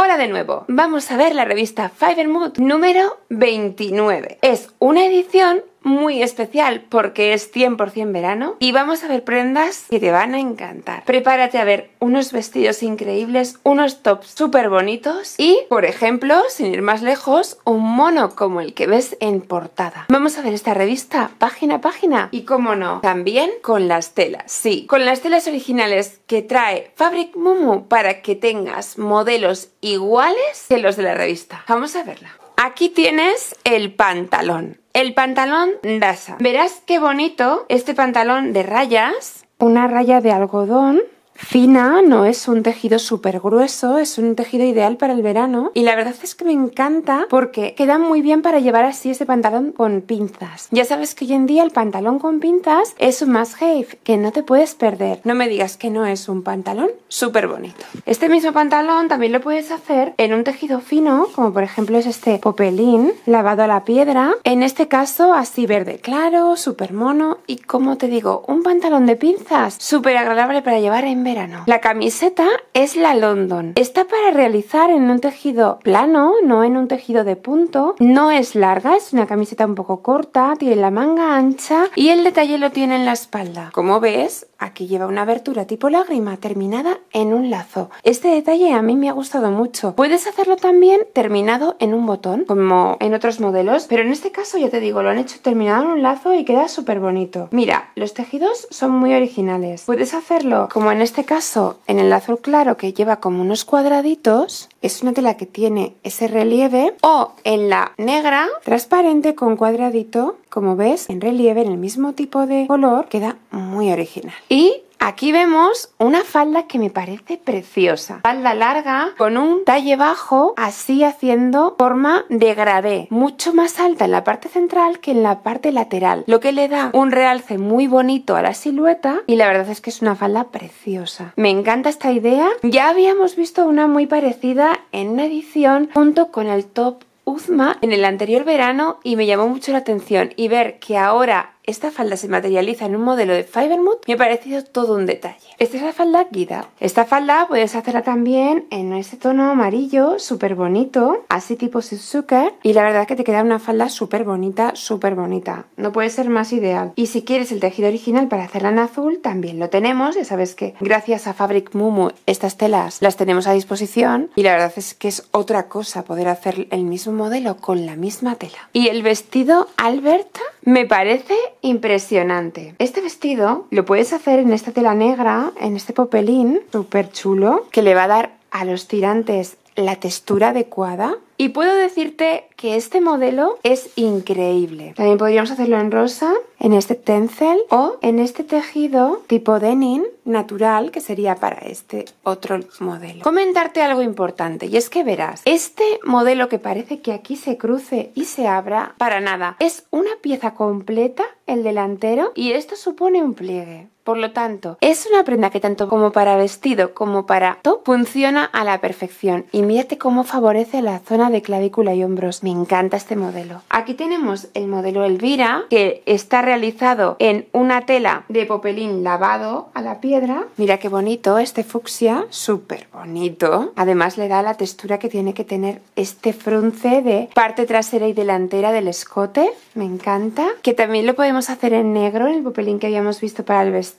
Hola de nuevo, vamos a ver la revista Fiverr Mood número 29. Es una edición muy especial porque es 100% verano y vamos a ver prendas que te van a encantar. Prepárate a ver unos vestidos increíbles, unos tops súper bonitos y, por ejemplo, sin ir más lejos, un mono como el que ves en portada. Vamos a ver esta revista página a página y, como no, también con las telas. Sí, con las telas originales que trae Fabric Mumu para que tengas modelos iguales que los de la revista. Vamos a verla. Aquí tienes el pantalón. El pantalón Dasa. Verás qué bonito este pantalón de rayas. Una raya de algodón fina, no es un tejido súper grueso, es un tejido ideal para el verano y la verdad es que me encanta porque queda muy bien para llevar así ese pantalón con pinzas. Ya sabes que hoy en día el pantalón con pinzas es un must have que no te puedes perder. No me digas que no es un pantalón súper bonito. Este mismo pantalón también lo puedes hacer en un tejido fino, como por ejemplo es este popelín lavado a la piedra. En este caso así verde claro, súper mono y como te digo, un pantalón de pinzas súper agradable para llevar en la camiseta es la London. Está para realizar en un tejido plano, no en un tejido de punto. No es larga, es una camiseta un poco corta, tiene la manga ancha y el detalle lo tiene en la espalda. Como ves, Aquí lleva una abertura tipo lágrima terminada en un lazo. Este detalle a mí me ha gustado mucho. Puedes hacerlo también terminado en un botón, como en otros modelos, pero en este caso ya te digo, lo han hecho terminado en un lazo y queda súper bonito. Mira, los tejidos son muy originales. Puedes hacerlo como en este caso en el azul claro que lleva como unos cuadraditos. Es una tela que tiene ese relieve o en la negra transparente con cuadradito, como ves, en relieve en el mismo tipo de color, queda muy original. Y Aquí vemos una falda que me parece preciosa. Falda larga con un talle bajo, así haciendo forma de gradé mucho más alta en la parte central que en la parte lateral, lo que le da un realce muy bonito a la silueta y la verdad es que es una falda preciosa. Me encanta esta idea. Ya habíamos visto una muy parecida en una edición junto con el top Uzma en el anterior verano y me llamó mucho la atención y ver que ahora esta falda se materializa en un modelo de Fibermood. Me ha parecido todo un detalle. Esta es la falda Guida. Esta falda puedes hacerla también en este tono amarillo, súper bonito, así tipo Suzuka. Y la verdad es que te queda una falda súper bonita, súper bonita. No puede ser más ideal. Y si quieres el tejido original para hacerla en azul, también lo tenemos. Ya sabes que gracias a Fabric Mumu estas telas las tenemos a disposición. Y la verdad es que es otra cosa poder hacer el mismo modelo con la misma tela. Y el vestido Alberta me parece impresionante. Este vestido lo puedes hacer en esta tela negra, en este popelín súper chulo, que le va a dar a los tirantes la textura adecuada. Y puedo decirte que este modelo es increíble. También podríamos hacerlo en rosa, en este tencel o en este tejido tipo denim natural que sería para este otro modelo. Comentarte algo importante y es que verás, este modelo que parece que aquí se cruce y se abra, para nada, es una pieza completa el delantero y esto supone un pliegue. Por lo tanto, es una prenda que tanto como para vestido como para top funciona a la perfección. Y mírate cómo favorece la zona de clavícula y hombros. Me encanta este modelo. Aquí tenemos el modelo Elvira, que está realizado en una tela de popelín lavado a la piedra. Mira qué bonito este fucsia, súper bonito. Además le da la textura que tiene que tener este frunce de parte trasera y delantera del escote. Me encanta. Que también lo podemos hacer en negro, en el popelín que habíamos visto para el vestido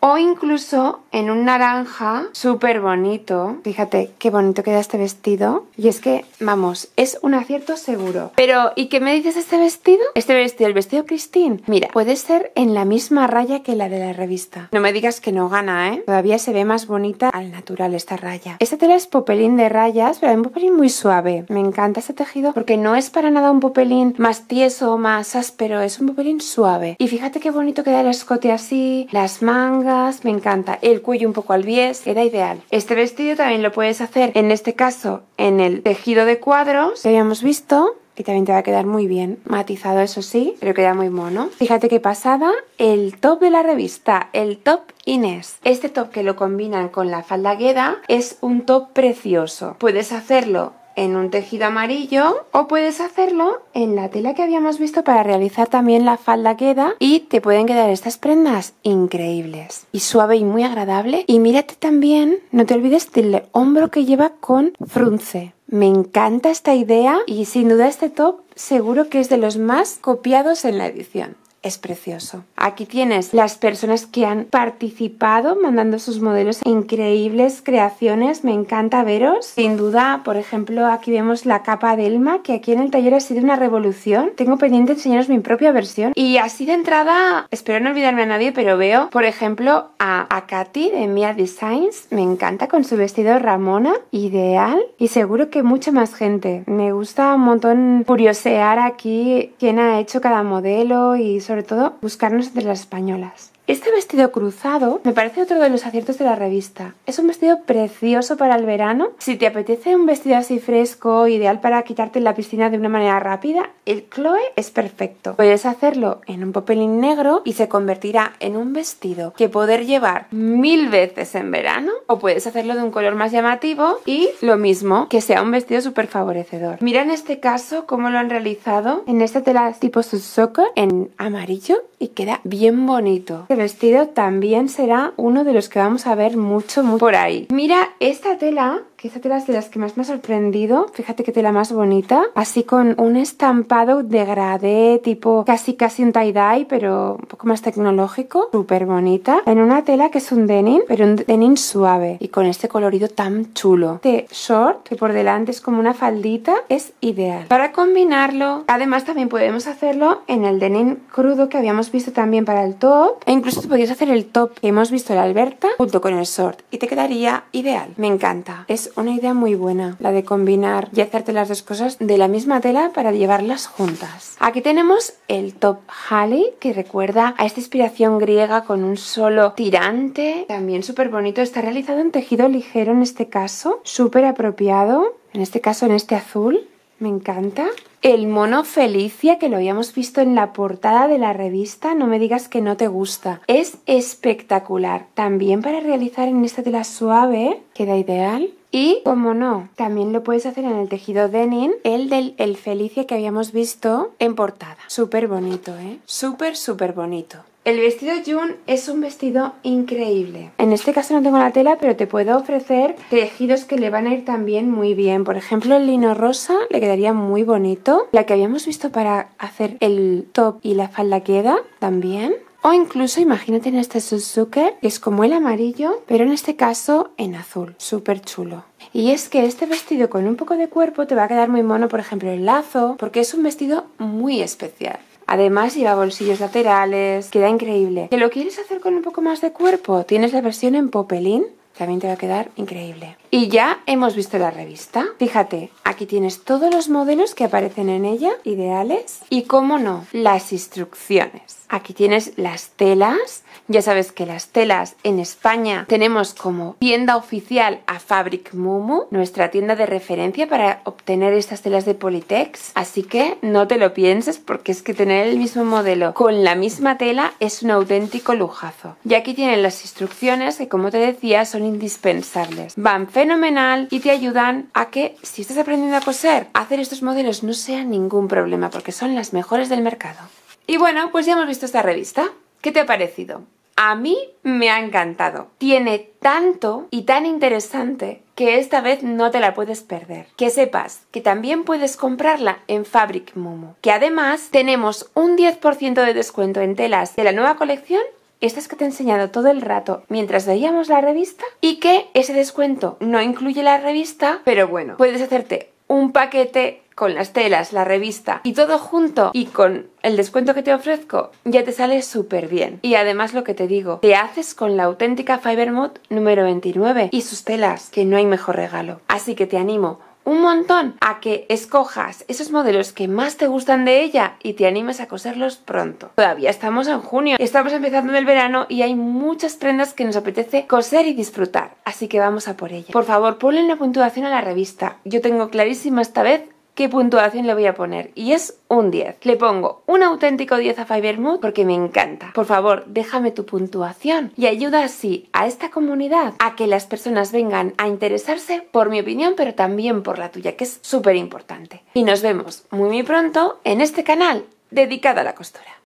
o incluso en un naranja súper bonito. Fíjate qué bonito queda este vestido. Y es que, vamos, es un acierto seguro. Pero, ¿y qué me dices de este vestido? Este vestido, el vestido Christine. Mira, puede ser en la misma raya que la de la revista. No me digas que no gana, ¿eh? Todavía se ve más bonita al natural esta raya. Esta tela es popelín de rayas, pero es un popelín muy suave. Me encanta este tejido porque no es para nada un popelín más tieso, más áspero. Es un popelín suave. Y fíjate qué bonito queda el escote así, las mangas, me encanta. El cuello un poco al bies, era ideal. Este vestido también lo puedes hacer, en este caso, en el tejido de cuadros que habíamos visto. Y también te va a quedar muy bien. Matizado, eso sí, pero queda muy mono. Fíjate qué pasada. El top de la revista, el top Inés. Este top que lo combinan con la falda gueda es un top precioso. Puedes hacerlo en un tejido amarillo o puedes hacerlo en la tela que habíamos visto para realizar también la falda queda y te pueden quedar estas prendas increíbles y suave y muy agradable y mírate también no te olvides del hombro que lleva con frunce me encanta esta idea y sin duda este top seguro que es de los más copiados en la edición es precioso. Aquí tienes las personas que han participado mandando sus modelos, increíbles creaciones, me encanta veros. Sin duda, por ejemplo, aquí vemos la capa de Elma, que aquí en el taller ha sido una revolución. Tengo pendiente enseñaros mi propia versión. Y así de entrada, espero no olvidarme a nadie, pero veo, por ejemplo, a, Katy de Mia Designs, me encanta con su vestido Ramona, ideal. Y seguro que mucha más gente. Me gusta un montón curiosear aquí quién ha hecho cada modelo y sobre todo buscarnos entre las españolas. Este vestido cruzado me parece otro de los aciertos de la revista. Es un vestido precioso para el verano. Si te apetece un vestido así fresco, ideal para quitarte en la piscina de una manera rápida, el Chloe es perfecto. Puedes hacerlo en un popelín negro y se convertirá en un vestido que poder llevar mil veces en verano o puedes hacerlo de un color más llamativo y lo mismo, que sea un vestido súper favorecedor. Mira en este caso cómo lo han realizado en esta tela tipo Suzuka en amarillo y queda bien bonito vestido también será uno de los que vamos a ver mucho, mucho por ahí. Mira esta tela que esta tela es de las que más me ha sorprendido. Fíjate que tela más bonita. Así con un estampado degradé, tipo casi casi un tie-dye, pero un poco más tecnológico. Súper bonita. En una tela que es un denim, pero un denim suave. Y con este colorido tan chulo. Este short, que por delante es como una faldita, es ideal. Para combinarlo, además también podemos hacerlo en el denim crudo que habíamos visto también para el top. E incluso podrías hacer el top que hemos visto en la Alberta junto con el short. Y te quedaría ideal. Me encanta. Es una idea muy buena, la de combinar y hacerte las dos cosas de la misma tela para llevarlas juntas. Aquí tenemos el top Halley, que recuerda a esta inspiración griega con un solo tirante, también súper bonito, está realizado en tejido ligero en este caso, súper apropiado, en este caso en este azul, me encanta. El mono Felicia, que lo habíamos visto en la portada de la revista, no me digas que no te gusta. Es espectacular. También para realizar en esta tela suave, queda ideal. Y, como no, también lo puedes hacer en el tejido denim, el del el Felicia que habíamos visto en portada. Súper bonito, ¿eh? Súper, súper bonito. El vestido June es un vestido increíble. En este caso no tengo la tela, pero te puedo ofrecer tejidos que le van a ir también muy bien. Por ejemplo, el lino rosa le quedaría muy bonito. La que habíamos visto para hacer el top y la falda queda también. O incluso imagínate en este Suzuki, que es como el amarillo, pero en este caso en azul. Súper chulo. Y es que este vestido con un poco de cuerpo te va a quedar muy mono, por ejemplo, el lazo, porque es un vestido muy especial. Además lleva bolsillos laterales, queda increíble. ¿Te lo quieres hacer con un poco más de cuerpo? Tienes la versión en popelín, también te va a quedar increíble. Y ya hemos visto la revista. Fíjate, aquí tienes todos los modelos que aparecen en ella, ideales, y cómo no, las instrucciones. Aquí tienes las telas. Ya sabes que las telas en España tenemos como tienda oficial a Fabric Mumu, nuestra tienda de referencia para obtener estas telas de Politex. Así que no te lo pienses porque es que tener el mismo modelo con la misma tela es un auténtico lujazo. Y aquí tienen las instrucciones que como te decía son indispensables. Van fenomenal y te ayudan a que si estás aprendiendo a coser, hacer estos modelos no sea ningún problema porque son las mejores del mercado. Y bueno, pues ya hemos visto esta revista. ¿Qué te ha parecido? A mí me ha encantado. Tiene tanto y tan interesante que esta vez no te la puedes perder. Que sepas que también puedes comprarla en Fabric Momo. Que además tenemos un 10% de descuento en telas de la nueva colección estas que te he enseñado todo el rato mientras veíamos la revista y que ese descuento no incluye la revista, pero bueno, puedes hacerte un paquete con las telas, la revista y todo junto y con el descuento que te ofrezco, ya te sale súper bien. Y además lo que te digo, te haces con la auténtica Fibermod número 29 y sus telas, que no hay mejor regalo. Así que te animo un montón a que escojas esos modelos que más te gustan de ella y te animes a coserlos pronto. Todavía estamos en junio, estamos empezando el verano y hay muchas prendas que nos apetece coser y disfrutar, así que vamos a por ella. Por favor, ponle una puntuación a la revista. Yo tengo clarísima esta vez qué puntuación le voy a poner y es un 10. Le pongo un auténtico 10 a Mood porque me encanta. Por favor, déjame tu puntuación y ayuda así a esta comunidad a que las personas vengan a interesarse por mi opinión, pero también por la tuya, que es súper importante. Y nos vemos muy muy pronto en este canal dedicado a la costura.